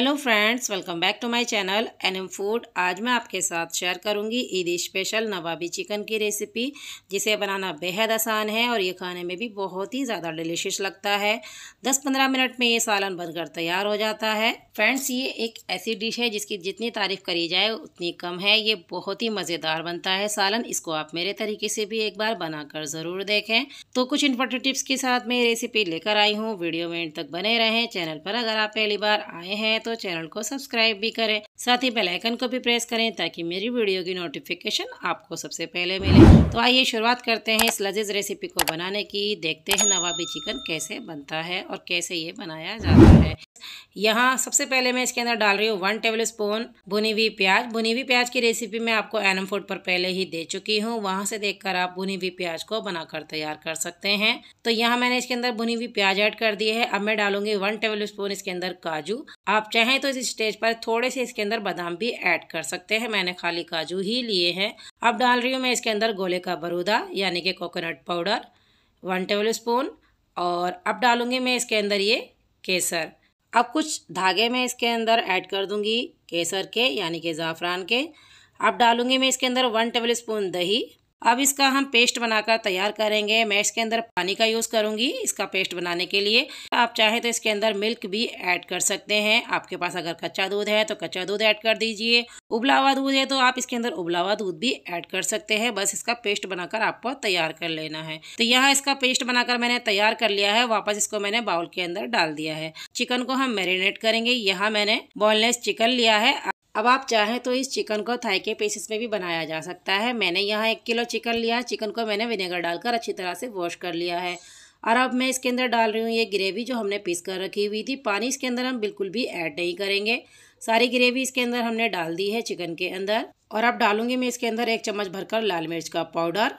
hello friends welcome back to my channel NM food आज मैं आपके साथ शेयर करूंगी ईदी स्पेशल नवाबी चिकन की रेसिपी जिसे बनाना बेहद आसान है और ये खाने में भी बहुत ही ज़्यादा डिलीशियस लगता है 10-15 मिनट में ये सालन बनकर तैयार हो जाता है फ्रेंड्स ये एक ऐसी डिश है जिसकी जितनी तारीफ़ करी जाए उतनी कम है ये बहुत ही मज़ेदार बनता है सालन इसको आप मेरे तरीके से भी एक बार बनाकर ज़रूर देखें तो कुछ इंपॉर्टेंट टिप्स के साथ मैं ये रेसिपी लेकर आई हूँ वीडियो में तक बने रहें चैनल पर अगर आप पहली बार आए हैं तो तो चैनल को सब्सक्राइब भी करें साथ ही बेल आइकन को भी प्रेस करें ताकि मेरी वीडियो की नोटिफिकेशन आपको सबसे पहले मिले तो आइए शुरुआत करते हैं इस लजीज रेसिपी को बनाने की देखते हैं नवाबी चिकन कैसे बनता है और कैसे ये बनाया जाता है यहाँ सबसे पहले मैं इसके अंदर डाल रही हूँ वन टेबल स्पून भुनी हुई प्याज भुनी हुई प्याज की रेसिपी मैं आपको एनम फूड पर पहले ही दे चुकी हूँ वहाँ से देखकर आप भुनी हुई प्याज को बनाकर तैयार कर सकते हैं तो यहाँ मैंने इसके अंदर भुनी हुई प्याज ऐड कर दी है अब मैं डालूंगी वन टेबल स्पून इसके अंदर काजू आप चाहें तो इस स्टेज पर थोड़े से इसके अंदर बादाम भी ऐड कर सकते हैं मैंने खाली काजू ही लिए हैं अब डाल रही हूँ मैं इसके अंदर गोले का बरूदा यानी कि coconut powder one tablespoon और अब डालूंगी मैं इसके अंदर ये केसर अब कुछ धागे मैं इसके अंदर ऐड कर दूंगी केसर के यानी कि ज़ाफ़रान के अब डालूंगी मैं इसके अंदर वन टेबल स्पून दही अब इसका हम पेस्ट बनाकर तैयार करेंगे मैं इसके अंदर पानी का यूज़ करूँगी इसका पेस्ट बनाने के लिए आप चाहे तो इसके अंदर मिल्क भी ऐड कर सकते हैं आपके पास अगर कच्चा दूध है तो कच्चा दूध ऐड कर दीजिए उबला हुआ दूध है तो आप इसके अंदर उबला हुआ दूध भी ऐड कर सकते हैं बस इसका पेस्ट बनाकर आपको तैयार कर लेना है तो यहाँ इसका पेस्ट बनाकर मैंने तैयार कर लिया है वापस इसको मैंने बाउल के अंदर डाल दिया है चिकन को हम मैरिनेट करेंगे यहाँ मैंने बोनलेस चिकन लिया है अब आप चाहें तो इस चिकन को थाई के पीसेस में भी बनाया जा सकता है मैंने यहाँ एक किलो चिकन लिया है चिकन को मैंने विनेगर डालकर अच्छी तरह से वॉश कर लिया है और अब मैं इसके अंदर डाल रही हूँ ये ग्रेवी जो हमने पीस कर रखी हुई थी पानी इसके अंदर हम बिल्कुल भी ऐड नहीं करेंगे सारी ग्रेवी इसके अंदर हमने डाल दी है चिकन के अंदर और अब डालूंगी मैं इसके अंदर एक चम्मच भरकर लाल मिर्च का पाउडर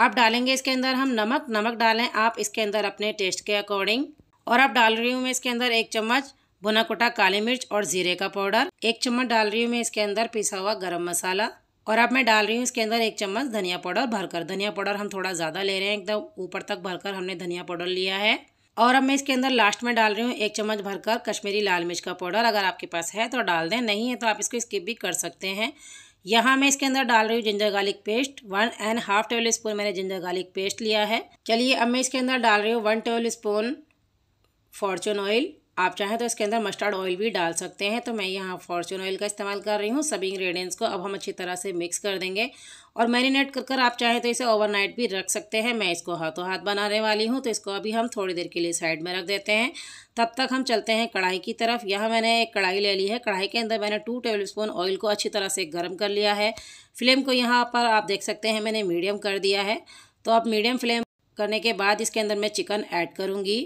अब डालेंगे इसके अंदर हम नमक नमक डालें आप इसके अंदर अपने टेस्ट के अकॉर्डिंग और अब डाल रही हूँ मैं इसके अंदर एक चम्मच बुना कुटा काली मिर्च और जीरे का पाउडर एक चम्मच डाल रही हूँ मैं इसके अंदर पिसा हुआ गरम मसाला और अब मैं डाल रही हूँ इसके अंदर एक चम्मच धनिया पाउडर भरकर धनिया पाउडर हम थोड़ा ज़्यादा ले रहे हैं एकदम ऊपर तक भरकर हमने धनिया पाउडर लिया है और अब मैं इसके अंदर लास्ट में डाल रही हूँ एक चम्मच भरकर कश्मीरी लाल मिर्च का पाउडर अगर आपके पास है तो डाल दें नहीं है तो आप इसको स्किप भी कर सकते हैं यहाँ मैं इसके अंदर डाल रही हूँ ginger garlic paste one and half tablespoon मैंने जिंजर गार्लिक पेस्ट लिया है चलिए अब मैं इसके अंदर डाल रही हूँ one tablespoon Fortune oil आप चाहें तो इसके अंदर मस्टर्ड ऑयल भी डाल सकते हैं तो मैं यहाँ फॉर्चून ऑयल का इस्तेमाल कर रही हूँ सभी इंग्रेडिएंट्स को अब हम अच्छी तरह से मिक्स कर देंगे और मैरिनेट कर कर आप चाहें तो इसे ओवरनाइट भी रख सकते हैं मैं इसको हाथों हाथ बनाने वाली हूँ तो इसको अभी हम थोड़ी देर के लिए साइड में रख देते हैं तब तक हम चलते हैं कढ़ाई की तरफ यहाँ मैंने एक कढ़ाई ले ली है कढ़ाई के अंदर मैंने टू टेबल स्पून ऑयल को अच्छी तरह से गर्म कर लिया है फ्लेम को यहाँ पर आप देख सकते हैं मैंने मीडियम कर दिया है तो आप मीडियम फ्लेम करने के बाद इसके अंदर मैं चिकन ऐड करूँगी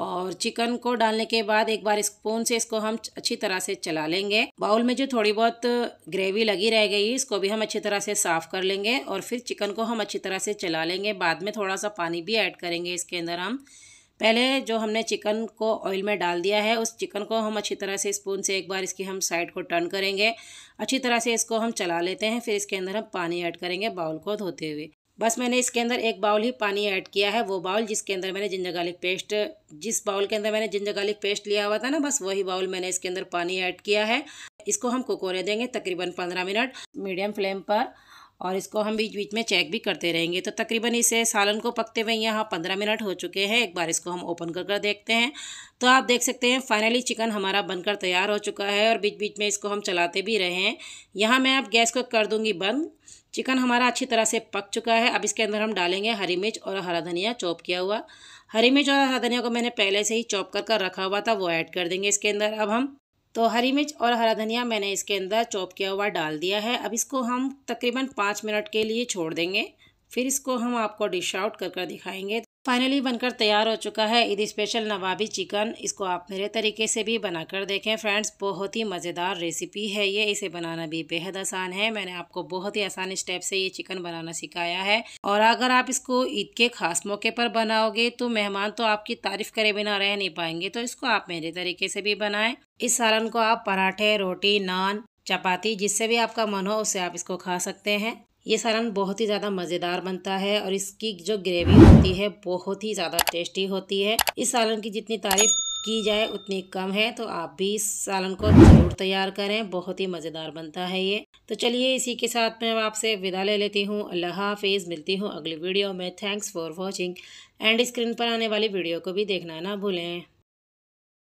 और चिकन को डालने के बाद एक बार स्पून से इसको हम अच्छी तरह से चला लेंगे बाउल में जो थोड़ी बहुत ग्रेवी लगी रह गई इसको भी हम अच्छी तरह से साफ़ कर लेंगे और फिर चिकन को हम अच्छी तरह से चला लेंगे बाद में थोड़ा सा पानी भी ऐड करेंगे इसके अंदर हम पहले जो हमने चिकन को ऑयल में डाल दिया है उस चिकन को हम अच्छी तरह से स्पून से एक बार इसकी हम साइड को टर्न करेंगे अच्छी तरह से इसको हम चला लेते हैं फिर इसके अंदर हम पानी ऐड करेंगे बाउल को धोते हुए बस मैंने इसके अंदर एक बाउल ही पानी ऐड किया है वो बाउल जिसके अंदर मैंने जिंजर गार्लिक पेस्ट जिस बाउल के अंदर मैंने जिंजर गार्लिक पेस्ट लिया हुआ था ना बस वही बाउल मैंने इसके अंदर पानी ऐड किया है इसको हम कुकोरे देंगे तकरीबन पंद्रह मिनट मीडियम फ्लेम पर और इसको हम बीच बीच में चेक भी करते रहेंगे तो तकरीबन इसे सालन को पकते हुए यहाँ पंद्रह मिनट हो चुके हैं एक बार इसको हम ओपन कर कर देखते हैं तो आप देख सकते हैं फाइनली चिकन हमारा बनकर तैयार हो चुका है और बीच बीच में इसको हम चलाते भी रहे हैं यहाँ मैं अब गैस को कर दूँगी बंद चिकन हमारा अच्छी तरह से पक चुका है अब इसके अंदर हम डालेंगे हरी मिर्च और हरा धनिया चॉप किया हुआ हरी मिर्च और हरा धनिया को मैंने पहले से ही चॉप कर कर रखा हुआ था वो ऐड कर देंगे इसके अंदर अब हम तो हरी मिर्च और हरा धनिया मैंने इसके अंदर चॉप किया हुआ डाल दिया है अब इसको हम तकरीबन पाँच मिनट के लिए छोड़ देंगे फिर इसको हम आपको डिश आउट कर कर दिखाएंगे फाइनली बनकर तैयार हो चुका है ईद स्पेशल नवाबी चिकन इसको आप मेरे तरीके से भी बनाकर देखें फ्रेंड्स बहुत ही मज़ेदार रेसिपी है ये इसे बनाना भी बेहद आसान है मैंने आपको बहुत ही आसान स्टेप से ये चिकन बनाना सिखाया है और अगर आप इसको ईद के खास मौके पर बनाओगे तो मेहमान तो आपकी तारीफ़ करे बिना रह नहीं पाएंगे तो इसको आप मेरे तरीके से भी बनाएं इस सालन को आप पराठे रोटी नान चपाती जिससे भी आपका मन हो उससे आप इसको खा सकते हैं ये सालन बहुत ही ज़्यादा मज़ेदार बनता है और इसकी जो ग्रेवी होती है बहुत ही ज़्यादा टेस्टी होती है इस सालन की जितनी तारीफ की जाए उतनी कम है तो आप भी इस सालन को ज़रूर तैयार करें बहुत ही मज़ेदार बनता है ये तो चलिए इसी के साथ मैं आपसे विदा ले लेती हूँ अल्लाह हाफिज़ मिलती हूँ अगली वीडियो में thanks for watching end screen पर आने वाली वीडियो को भी देखना ना भूलें